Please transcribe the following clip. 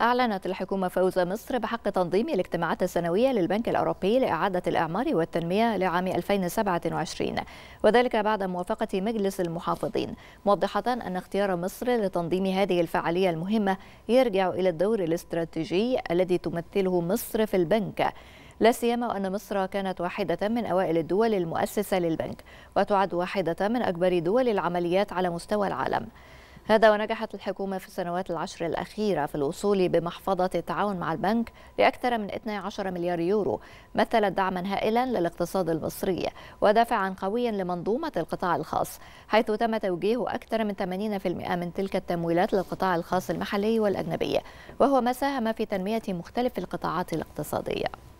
أعلنت الحكومة فوز مصر بحق تنظيم الاجتماعات السنوية للبنك الأوروبي لإعادة الإعمار والتنمية لعام 2027 وذلك بعد موافقة مجلس المحافظين موضحة أن اختيار مصر لتنظيم هذه الفعالية المهمة يرجع إلى الدور الاستراتيجي الذي تمثله مصر في البنك لا سيما وأن مصر كانت واحدة من أوائل الدول المؤسسة للبنك وتعد واحدة من أكبر دول العمليات على مستوى العالم هذا ونجحت الحكومة في السنوات العشر الأخيرة في الوصول بمحفظة التعاون مع البنك لأكثر من 12 مليار يورو مثلت دعما هائلا للاقتصاد المصري ودافعا قويا لمنظومة القطاع الخاص حيث تم توجيه أكثر من 80% من تلك التمويلات للقطاع الخاص المحلي والأجنبي وهو ما ساهم في تنمية مختلف القطاعات الاقتصادية